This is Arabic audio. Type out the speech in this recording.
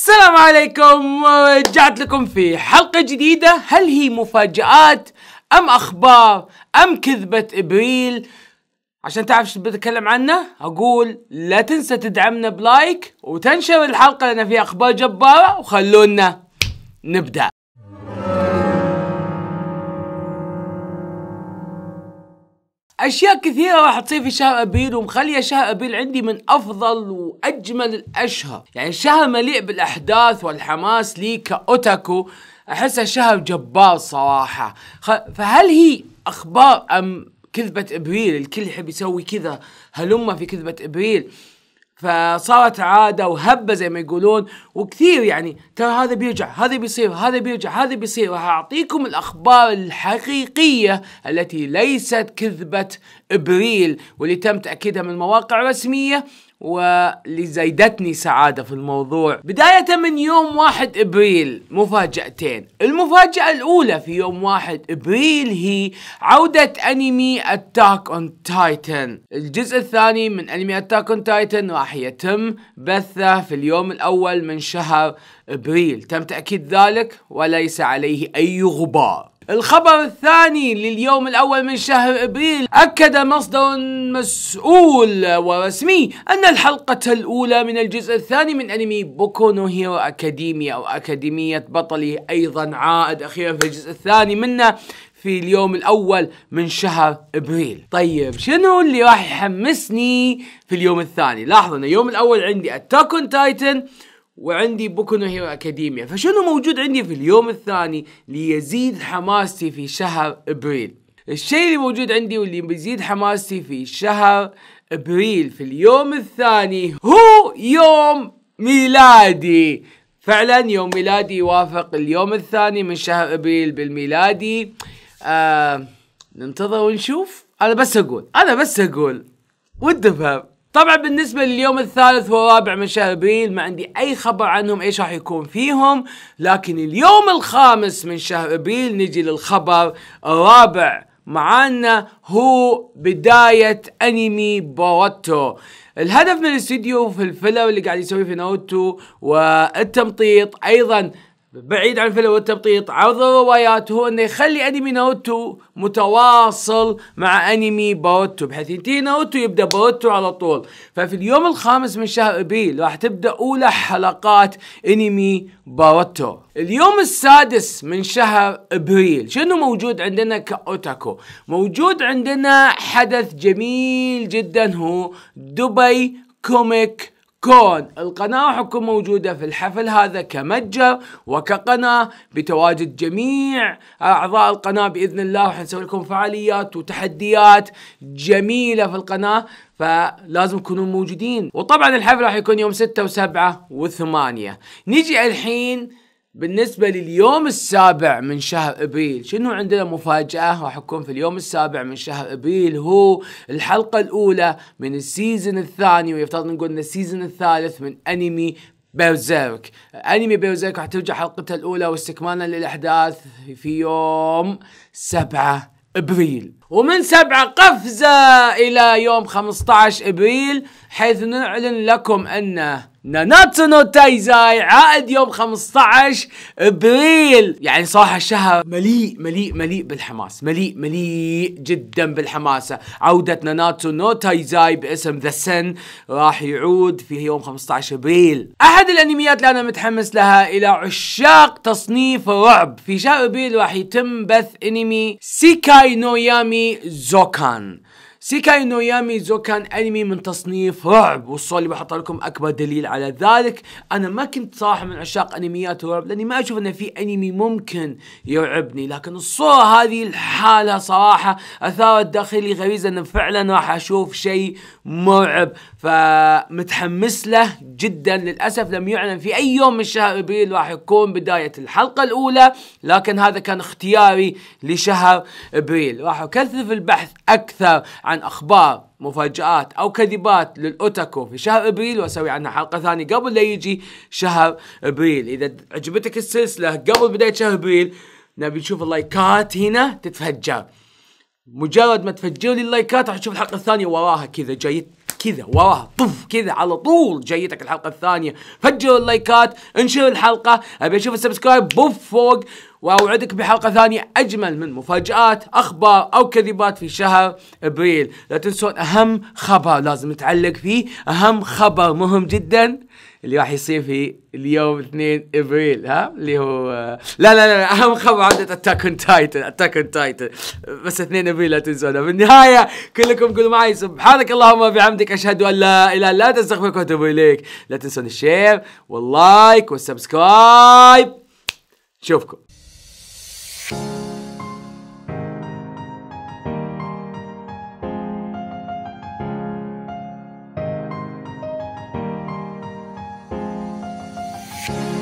السلام عليكم رجعت لكم في حلقة جديدة هل هي مفاجآت أم أخبار أم كذبة إبريل عشان تعرف شو بتكلم عنه أقول لا تنسى تدعمنا بلايك وتنشر الحلقة لأن فيها أخبار جبارة وخلونا نبدأ اشياء كثيره راح تصير في شهر ابريل ومخليه شهر ابريل عندي من افضل واجمل الاشهر يعني شهر مليء بالاحداث والحماس لي كاوتاكو احسه شهر جبار صراحه فهل هي اخبار ام كذبه ابريل الكل يحب يسوي كذا هلمه في كذبه ابريل فصارت عاده وهبه زي ما يقولون وكثير يعني ترى هذا بيرجع هذا بيصير هذا بيرجع هذا بيصير راح اعطيكم الاخبار الحقيقيه التي ليست كذبه ابريل واللي تم تاكيدها من مواقع رسميه واللي زايدتني سعادة في الموضوع بداية من يوم 1 إبريل مفاجأتين المفاجأة الأولى في يوم 1 إبريل هي عودة أنمي أتاك أون تايتن الجزء الثاني من أنمي أتاك أون تايتن راح يتم بثه في اليوم الأول من شهر إبريل تم تأكيد ذلك وليس عليه أي غبار الخبر الثاني لليوم الأول من شهر أبريل أكد مصدر مسؤول ورسمي أن الحلقة الأولى من الجزء الثاني من أنمي بوكو نو هيرو أكاديميا أو أكاديمية بطلي أيضا عائد أخيرا في الجزء الثاني منه في اليوم الأول من شهر إبريل طيب شنو اللي راح يحمسني في اليوم الثاني لاحظوا ان اليوم الأول عندي اتاكون تايتن وعندي بوكونو هيرو اكاديميا فشنو موجود عندي في اليوم الثاني ليزيد حماستي في شهر ابريل الشيء اللي موجود عندي واللي بيزيد حماستي في شهر ابريل في اليوم الثاني هو يوم ميلادي فعلا يوم ميلادي يوافق اليوم الثاني من شهر ابريل بالميلادي آه ننتظر ونشوف انا بس اقول انا بس اقول وتفهم طبعا بالنسبة لليوم الثالث والرابع من شهر ابريل ما عندي اي خبر عنهم ايش راح يكون فيهم لكن اليوم الخامس من شهر ابريل نجي للخبر الرابع معانا هو بداية انمي بوروتو الهدف من الاستديو في الفيلر اللي قاعد يسويه في ناروتو والتمطيط ايضا بعيد عن الفيلم والتبطيط عرض الروايات هو انه يخلي انمي ناروتو متواصل مع انمي باروتو بحيث ينتهي ناروتو يبدا باروتو على طول ففي اليوم الخامس من شهر ابريل راح تبدا اولى حلقات انمي باروتو اليوم السادس من شهر ابريل شنو موجود عندنا كاوتاكو موجود عندنا حدث جميل جدا هو دبي كوميك كون القناة حكم موجودة في الحفل هذا كمتجر وكقناة بتواجد جميع أعضاء القناة بإذن الله وحنسوي لكم فعاليات وتحديات جميلة في القناة فلازم تكونوا موجودين وطبعا الحفل راح يكون يوم 6 و7 و8 نجي الحين بالنسبة لليوم السابع من شهر ابريل، شنو عندنا مفاجأة راح تكون في اليوم السابع من شهر ابريل هو الحلقة الأولى من السيزون الثاني ويفترض نقول السيزون الثالث من انمي بيرزيرك انمي بيرزيرك راح ترجع حلقتها الاولى واستكمالا للاحداث في يوم 7 ابريل ومن 7 قفزه الى يوم 15 ابريل حيث نعلن لكم أن ناناتسو نو تايزاي عائد يوم 15 ابريل يعني صراحه الشهر مليء مليء مليء بالحماس مليء مليء جدا بالحماسه عوده ناناتسو نو تايزاي باسم ذا سن راح يعود في يوم 15 ابريل احد الانميات اللي انا متحمس لها الى عشاق تصنيف الرعب في شهر ابريل راح يتم بث انمي سيكاي نو يامي زوكان سيكاي نو يامي زو كان انمي من تصنيف رعب والصور اللي بحطها لكم اكبر دليل على ذلك انا ما كنت صراحه من عشاق انميات الرعب لاني ما اشوف انه في انمي ممكن يرعبني لكن الصوره هذه الحاله صراحه اثارت داخلي غريزه انه فعلا راح اشوف شيء مرعب فمتحمس له جدا للاسف لم يعلن في اي يوم من شهر ابريل راح يكون بدايه الحلقه الاولى لكن هذا كان اختياري لشهر ابريل راح اكثف البحث اكثر عن أخبار مفاجآت أو كذبات للأوتاكو في شهر أبريل وأسوي عنها حلقة ثانية قبل لا يجي شهر أبريل إذا عجبتك السلسلة قبل بداية شهر أبريل نبي نشوف اللايكات هنا تتفجر مجرد ما تفجر لي اللايكات راح تشوف الحلقة الثانية وراها كذا جاي كذا وراها طف كذا على طول جايتك الحلقه الثانيه فجر اللايكات انشر الحلقه ابي اشوف السبسكرايب بوف فوق واوعدك بحلقه ثانيه اجمل من مفاجات اخبار او كذبات في شهر ابريل لا تنسون اهم خبر لازم نتعلق فيه اهم خبر مهم جدا اللي راح يصير في اليوم 2 ابريل ها اللي هو آه، لا لا لا اهم خبر عندنا اتاك اون تايتن اتاك اون تايتن بس 2 ابريل لا تنسونا بالنهايه كلكم قولوا معي سبحانك اللهم وبحمدك اشهد ان لا اله الا انت استغفرك واتوب اليك لا تنسون الشير واللايك والسبسكرايب نشوفكم life.